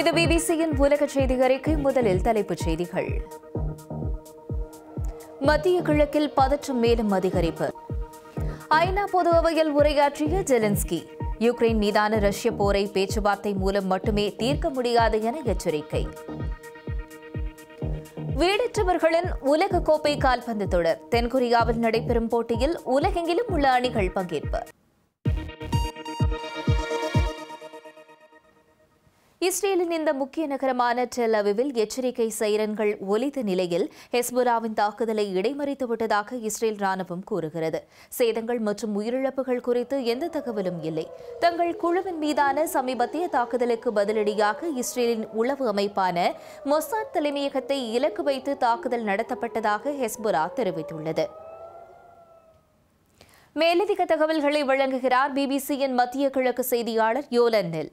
இது பிபிசியின் உலக செய்தி அறிக்கை முதலில் தலைப்புச் செய்திகள் மத்திய கிழக்கில் பதற்றம் மேலும் அதிகரிப்பு ஐநா பொது அவையில் உரையாற்றிய ஜெலன்ஸ்கி யுக்ரைன் மீதான ரஷ்ய போரை பேச்சுவார்த்தை மூலம் மட்டுமே தீர்க்க முடியாது என எச்சரிக்கை வீடற்றவர்களின் உலக கோப்பை கால்பந்து தொடர் தென்கொரியாவில் நடைபெறும் போட்டியில் உலகெங்கிலும் உள்ள அணிகள் பங்கேற்பு இஸ்ரேலின் இந்த முக்கிய நகரமான டெல் அவிவில் எச்சரிக்கை சைரன்கள் ஒலித்த நிலையில் ஹெஸ்புராவின் தாக்குதலை இடைமறித்துவிட்டதாக இஸ்ரேல் ராணுவம் கூறுகிறது சேதங்கள் மற்றும் உயிரிழப்புகள் குறித்து எந்த தகவலும் இல்லை தங்கள் குழுவின் மீதான சமீபத்திய தாக்குதலுக்கு பதிலடியாக இஸ்ரேலின் உளவு அமைப்பான மொசாத் தலைமையகத்தை இலக்கு வைத்து தாக்குதல் நடத்தப்பட்டதாக ஹெஸ்புரா தெரிவித்துள்ளது மேலதிக தகவல்களை வழங்குகிறார் பிபிசியின் மத்திய கிழக்கு செய்தியாளர் யோலன் நெல்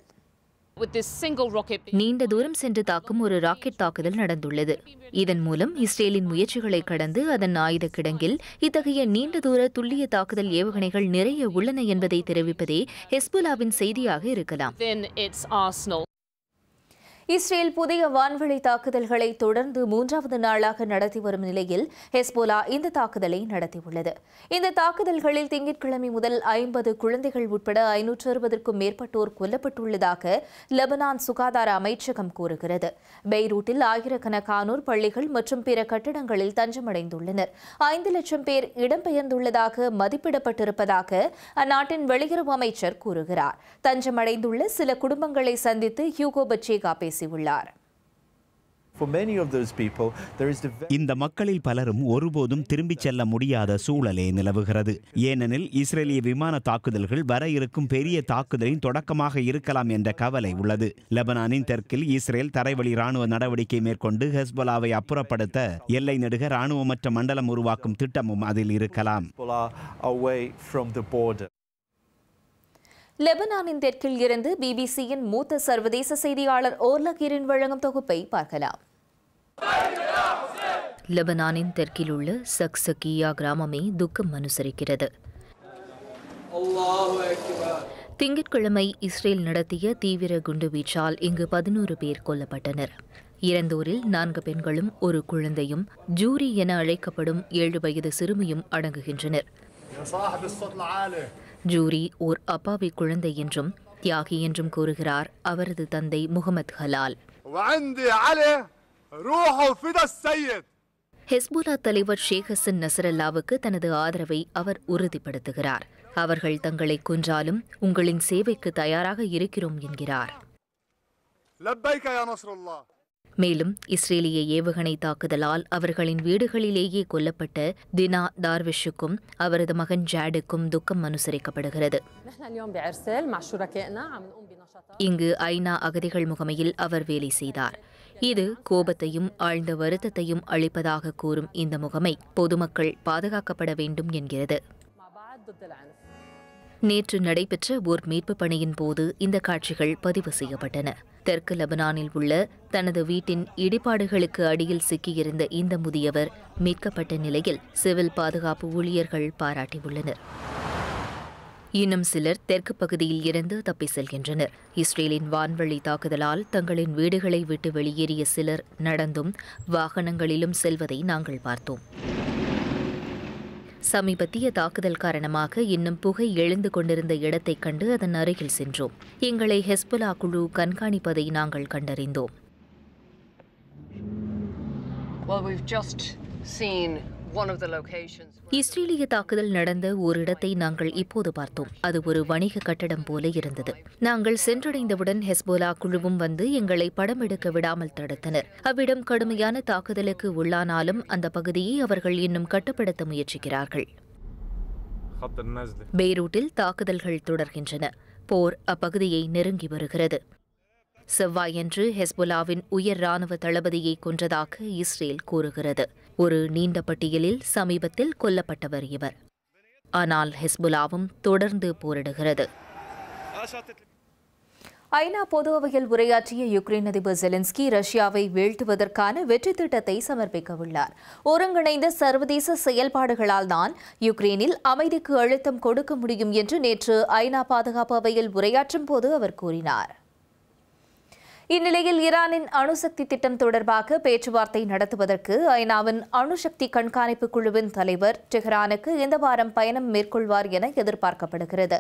நீண்ட தூரம் சென்று தாக்கும் ஒரு ராக்கெட் தாக்குதல் நடந்துள்ளது இதன் மூலம் இஸ்ரேலின் முயற்சிகளை கடந்து அதன் ஆயுத கிடங்கில் இத்தகைய நீண்ட தூர துல்லிய தாக்குதல் ஏவுகணைகள் நிறைய உள்ளன என்பதை தெரிவிப்பதே ஹெஸ்புலாவின் செய்தியாக இருக்கலாம் இஸ்ரேல் புதிய வான்வழி தாக்குதல்களை தொடர்ந்து மூன்றாவது நாளாக நடத்தி வரும் நிலையில் ஹெஸ்போலா இந்த தாக்குதலை நடத்தியுள்ளது இந்த தாக்குதல்களில் திங்கட்கிழமை முதல் ஐம்பது குழந்தைகள் உட்பட ஐநூற்று அறுபதற்கும் மேற்பட்டோர் கொல்லப்பட்டுள்ளதாக லெபனான் சுகாதார அமைச்சகம் கூறுகிறது பெய்ரூட்டில் ஆயிரக்கணக்கானோர் பள்ளிகள் மற்றும் பிற கட்டிடங்களில் தஞ்சமடைந்துள்ளனர் ஐந்து லட்சம் பேர் இடம்பெயர்ந்துள்ளதாக மதிப்பிடப்பட்டிருப்பதாக அந்நாட்டின் வெளியுறவு அமைச்சர் கூறுகிறார் தஞ்சமடைந்துள்ள சில குடும்பங்களை சந்தித்து ஹியூகோ பச்சேகா பேசினார் பேசியுள்ளார் இந்த மக்களில் பலரும் ஒருபோதும் திரும்பிச் செல்ல முடியாத சூழலே நிலவுகிறது ஏனெனில் இஸ்ரேலிய விமான தாக்குதல்கள் வர இருக்கும் பெரிய தாக்குதலின் தொடக்கமாக இருக்கலாம் என்ற கவலை உள்ளது லெபனானின் தெற்கில் இஸ்ரேல் தரைவழி ராணுவ நடவடிக்கை மேற்கொண்டு ஹெஸ்பொலாவை அப்புறப்படுத்த எல்லை நெடுக ராணுவமற்ற மண்டலம் உருவாக்கும் திட்டமும் அதில் இருக்கலாம் லெபனானின் தெற்கில் இருந்து பிபிசியின் மூத்த சர்வதேச செய்தியாளர் ஓர்லகீரின் வழங்கும் தொகுப்பை பார்க்கலாம் லெபனானின் தெற்கில் உள்ள சக்சகியா கிராமமே துக்கம் அனுசரிக்கிறது திங்கட்கிழமை இஸ்ரேல் நடத்திய தீவிர குண்டுவீச்சால் இங்கு பதினோரு பேர் கொல்லப்பட்டனர் இறந்தோரில் நான்கு பெண்களும் ஒரு குழந்தையும் ஜூரி என அழைக்கப்படும் ஏழு வயது சிறுமியும் அடங்குகின்றனர் ஜூரி ஓர் அப்பாவி குழந்தை என்றும் தியாகி என்றும் கூறுகிறார் அவரது தந்தை முகமது ஹலால் ஹெஸ்புல்லா தலைவர் ஷேக் ஹசன் நசரல்லாவுக்கு தனது ஆதரவை அவர் உறுதிப்படுத்துகிறார் அவர்கள் தங்களை கொன்றாலும் உங்களின் சேவைக்கு தயாராக இருக்கிறோம் என்கிறார் மேலும் இஸ்ரேலிய ஏவுகணை தாக்குதலால் அவர்களின் வீடுகளிலேயே கொல்லப்பட்ட தினா தார்விஷுக்கும் அவரது மகன் ஜாடுக்கும் துக்கம் அனுசரிக்கப்படுகிறது இங்கு ஐநா அகதிகள் முகமையில் அவர் வேலை செய்தார் இது கோபத்தையும் ஆழ்ந்த வருத்தத்தையும் அளிப்பதாக கூறும் இந்த முகமை பொதுமக்கள் பாதுகாக்கப்பட வேண்டும் என்கிறது நேற்று நடைபெற்ற ஓர் மீட்பு பணியின் போது இந்த காட்சிகள் பதிவு செய்யப்பட்டன தெற்கு லெபனானில் உள்ள தனது வீட்டின் இடிபாடுகளுக்கு அடியில் சிக்கியிருந்த இந்த முதியவர் மீட்கப்பட்ட நிலையில் சிவில் பாதுகாப்பு ஊழியர்கள் பாராட்டியுள்ளனர் இன்னும் சிலர் தெற்கு பகுதியில் இருந்து தப்பி செல்கின்றனர் இஸ்ரேலின் வான்வழி தாக்குதலால் தங்களின் வீடுகளை விட்டு வெளியேறிய சிலர் நடந்தும் வாகனங்களிலும் செல்வதை நாங்கள் பார்த்தோம் சமீபத்திய தாக்குதல் காரணமாக இன்னும் புகை எழுந்து கொண்டிருந்த இடத்தைக் கண்டு அதன் அருகில் சென்றோம் எங்களை ஹெஸ்புலா குழு கண்காணிப்பதை நாங்கள் கண்டறிந்தோம் Well, we've just seen இஸ்ரேலிய தாக்குதல் நடந்த ஒரு இடத்தை நாங்கள் இப்போது பார்த்தோம் அது ஒரு வணிக கட்டடம் போல இருந்தது நாங்கள் சென்றடைந்தவுடன் ஹெஸ்போலா குழுவும் வந்து எங்களை படம் எடுக்க விடாமல் தடுத்தனர் அவ்விடம் கடுமையான தாக்குதலுக்கு உள்ளானாலும் அந்த பகுதியை அவர்கள் இன்னும் கட்டுப்படுத்த முயற்சிக்கிறார்கள் பெய்ரூட்டில் தாக்குதல்கள் தொடர்கின்றன போர் அப்பகுதியை நெருங்கி வருகிறது செவ்வாயன்று ஹெஸ்போலாவின் உயர் ராணுவ தளபதியை கொன்றதாக இஸ்ரேல் கூறுகிறது ஒரு நீண்ட பட்டியலில் சமீபத்தில் கொல்லப்பட்டவர் இவர் ஆனால் ஹெஸ்புலாவும் தொடர்ந்து போரிடுகிறது ஐநா பொது அவையில் உரையாற்றிய யுக்ரைன் அதிபர் ஜெலன்ஸ்கி ரஷ்யாவை வீழ்த்துவதற்கான வெற்றி திட்டத்தை சமர்ப்பிக்க உள்ளார் ஒருங்கிணைந்த சர்வதேச செயல்பாடுகளால் தான் யுக்ரைனில் அமைதிக்கு அழுத்தம் கொடுக்க முடியும் என்று நேற்று ஐநா பாதுகாப்பு அவையில் உரையாற்றும் போது அவர் கூறினார் இந்நிலையில் ஈரானின் அணுசக்தி திட்டம் தொடர்பாக பேச்சுவார்த்தை நடத்துவதற்கு ஐநாவின் அணுசக்தி கண்காணிப்பு குழுவின் தலைவர் டெஹ்ரானுக்கு இந்த வாரம் பயணம் மேற்கொள்வார் என எதிர்பார்க்கப்படுகிறது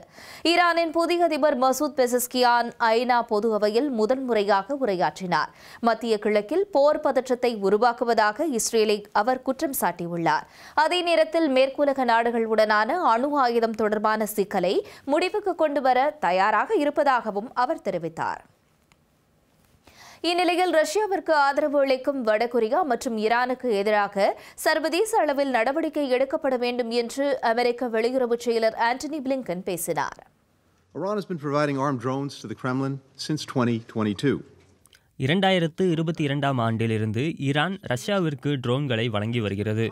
ஈரானின் புதிய அதிபர் மசூத் பெசஸ்கியான் ஐநா பொது அவையில் முதன்முறையாக உரையாற்றினார் மத்திய கிழக்கில் போர் பதற்றத்தை உருவாக்குவதாக இஸ்ரேலை அவர் குற்றம் சாட்டியுள்ளார் அதே நேரத்தில் மேற்குலக நாடுகளுடனான அணு ஆயுதம் தொடர்பான சிக்கலை முடிவுக்கு கொண்டு வர தயாராக இருப்பதாகவும் அவர் தெரிவித்தார் இந்நிலையில் ரஷ்யாவிற்கு ஆதரவு அளிக்கும் வடகொரியா மற்றும் ஈரானுக்கு எதிராக சர்வதேச அளவில் நடவடிக்கை எடுக்கப்பட வேண்டும் என்று அமெரிக்க வெளியுறவு செயலர் ஆண்டனி பிளிங்கன் பேசினார் இரண்டாயிரத்து இருபத்தி இரண்டாம் ஆண்டிலிருந்து ஈரான் ரஷ்யாவிற்கு ட்ரோன்களை வழங்கி வருகிறது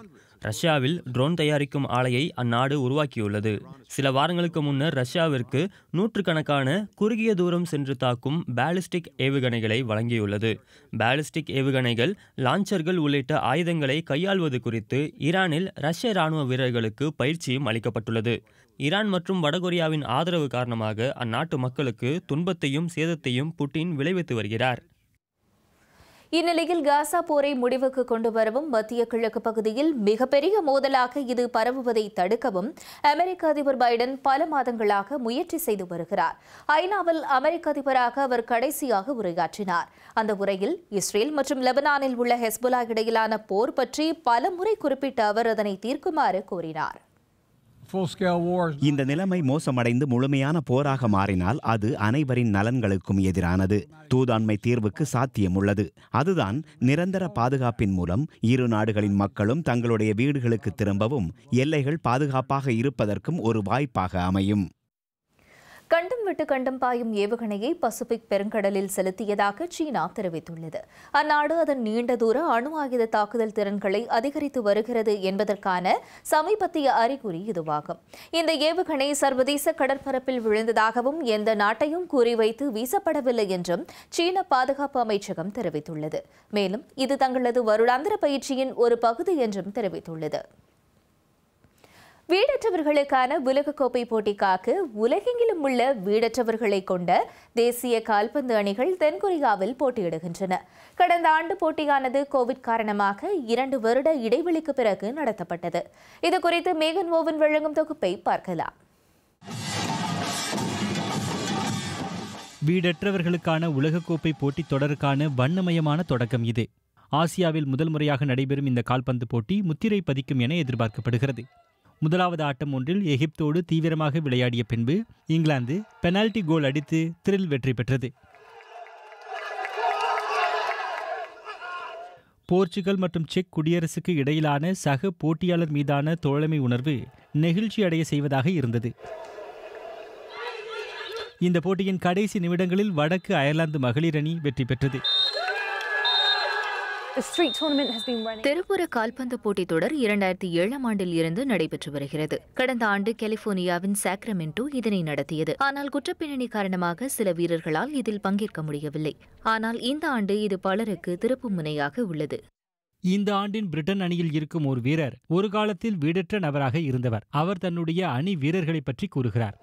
ரஷ்யாவில் ட்ரோன் தயாரிக்கும் ஆலையை அந்நாடு உருவாக்கியுள்ளது சில வாரங்களுக்கு முன்னர் ரஷ்யாவிற்கு நூற்றுக்கணக்கான குறுகிய தூரம் சென்று தாக்கும் பேலிஸ்டிக் ஏவுகணைகளை வழங்கியுள்ளது பேலிஸ்டிக் ஏவுகணைகள் லான்ச்சர்கள் உள்ளிட்ட ஆயுதங்களை கையாள்வது குறித்து ஈரானில் ரஷ்ய ராணுவ வீரர்களுக்கு பயிற்சியும் அளிக்கப்பட்டுள்ளது ஈரான் மற்றும் வடகொரியாவின் ஆதரவு காரணமாக அந்நாட்டு மக்களுக்கு துன்பத்தையும் சேதத்தையும் புட்டின் விளைவித்து வருகிறார் இந்நிலையில் காசா போரை முடிவுக்கு கொண்டு வரவும் மத்திய கிழக்கு பகுதியில் மிகப்பெரிய மோதலாக இது பரவுவதை தடுக்கவும் அமெரிக்க அதிபர் பைடன் பல மாதங்களாக முயற்சி செய்து வருகிறார் ஐநாவில் அமெரிக்க அதிபராக அவர் கடைசியாக உரையாற்றினார் அந்த உரையில் இஸ்ரேல் மற்றும் லெபனானில் உள்ள ஹெஸ்புலா இடையிலான போர் பற்றி பல முறை குறிப்பிட்ட அவர் அதனை தீர்க்குமாறு கூறினார் இந்த நிலைமை மோசமடைந்து முழுமையான போராக மாறினால் அது அனைவரின் நலன்களுக்கும் எதிரானது தூதாண்மை தீர்வுக்கு சாத்தியம் உள்ளது அதுதான் நிரந்தர பாதுகாப்பின் மூலம் இரு நாடுகளின் மக்களும் தங்களுடைய வீடுகளுக்கு திரும்பவும் எல்லைகள் பாதுகாப்பாக இருப்பதற்கும் ஒரு வாய்ப்பாக அமையும் கண்டம் விட்டு கண்டம் பாயும் ஏவுகணையை பசிபிக் பெருங்கடலில் செலுத்தியதாக சீனா தெரிவித்துள்ளது அந்நாடு அதன் நீண்ட தூர அணு ஆயுத தாக்குதல் திறன்களை அதிகரித்து வருகிறது என்பதற்கான சமீபத்திய அறிகுறி இதுவாகும் இந்த ஏவுகணை சர்வதேச கடற்பரப்பில் விழுந்ததாகவும் எந்த நாட்டையும் குறிவைத்து வீசப்படவில்லை என்றும் சீன பாதுகாப்பு அமைச்சகம் தெரிவித்துள்ளது மேலும் இது தங்களது வருடாந்திர பயிற்சியின் ஒரு பகுதி என்றும் தெரிவித்துள்ளது வீடற்றவர்களுக்கான உலகக்கோப்பை போட்டிக்காக உலகெங்கிலும் உள்ள வீடற்றவர்களை கொண்ட தேசிய கால்பந்து அணிகள் தென்கொரியாவில் போட்டியிடுகின்றன கடந்த ஆண்டு போட்டியானது கோவிட் காரணமாக இரண்டு வருட இடைவெளிக்கு பிறகு நடத்தப்பட்டது இது குறித்து மேகன் ஓவன் வழங்கும் தொகுப்பை பார்க்கலாம் வீடற்றவர்களுக்கான உலகக்கோப்பை போட்டித் தொடருக்கான வண்ணமயமான தொடக்கம் இது ஆசியாவில் முதல் முறையாக நடைபெறும் இந்த கால்பந்து போட்டி முத்திரை பதிக்கும் என எதிர்பார்க்கப்படுகிறது முதலாவது ஆட்டம் ஒன்றில் எகிப்தோடு தீவிரமாக விளையாடிய பின்பு இங்கிலாந்து பெனால்டி கோல் அடித்து திரில் வெற்றி பெற்றது போர்ச்சுகல் மற்றும் செக் குடியரசுக்கு இடையிலான சக போட்டியாளர் மீதான தோழமை உணர்வு நெகிழ்ச்சி அடைய செய்வதாக இருந்தது இந்த போட்டியின் கடைசி நிமிடங்களில் வடக்கு அயர்லாந்து மகளிரணி வெற்றி பெற்றது தெருப்புற கால்பந்து போட்டித் தொடர் இரண்டாயிரத்தி ஏழாம் ஆண்டில் இருந்து நடைபெற்று வருகிறது கடந்த ஆண்டு கலிபோர்னியாவின் சாக்ரமெண்டோ இதனை நடத்தியது ஆனால் குற்றப்பின்னணி காரணமாக சில வீரர்களால் இதில் பங்கேற்க முடியவில்லை ஆனால் இந்த ஆண்டு இது பலருக்கு திருப்பு முனையாக உள்ளது இந்த ஆண்டின் பிரிட்டன் அணியில் இருக்கும் ஒரு வீரர் ஒரு காலத்தில் வீடற்ற நபராக இருந்தவர் அவர் தன்னுடைய அணி வீரர்களை பற்றி கூறுகிறார்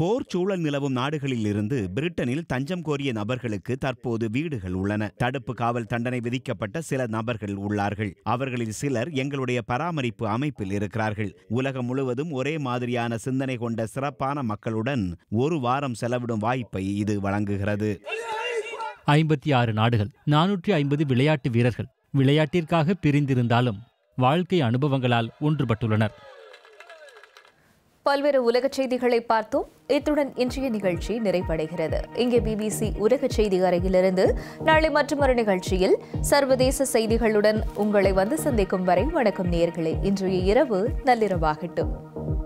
போர் சூழல் நிலவும் நாடுகளில் இருந்து பிரிட்டனில் தஞ்சம் கோரிய நபர்களுக்கு தற்போது வீடுகள் உள்ளன தடுப்பு காவல் தண்டனை விதிக்கப்பட்ட சில நபர்கள் உள்ளார்கள் அவர்களில் சிலர் எங்களுடைய பராமரிப்பு அமைப்பில் இருக்கிறார்கள் உலகம் முழுவதும் ஒரே மாதிரியான சிந்தனை கொண்ட சிறப்பான மக்களுடன் ஒரு வாரம் செலவிடும் வாய்ப்பை இது வழங்குகிறது ஐம்பத்தி ஆறு நாடுகள் நானூற்றி ஐம்பது விளையாட்டு வீரர்கள் விளையாட்டிற்காக பிரிந்திருந்தாலும் வாழ்க்கை அனுபவங்களால் ஒன்றுபட்டுள்ளனர் பல்வேறு உலக செய்திகளை பார்த்தோம் இத்துடன் இன்றைய நிகழ்ச்சி நிறைவடைகிறது இங்கே பிபிசி உலக செய்தி அறையிலிருந்து நாளை மற்றொரு நிகழ்ச்சியில் சர்வதேச செய்திகளுடன் உங்களை வந்து சந்திக்கும் வரை வணக்கம் நேர்களே இன்றைய இரவு நள்ளிரவாகட்டும்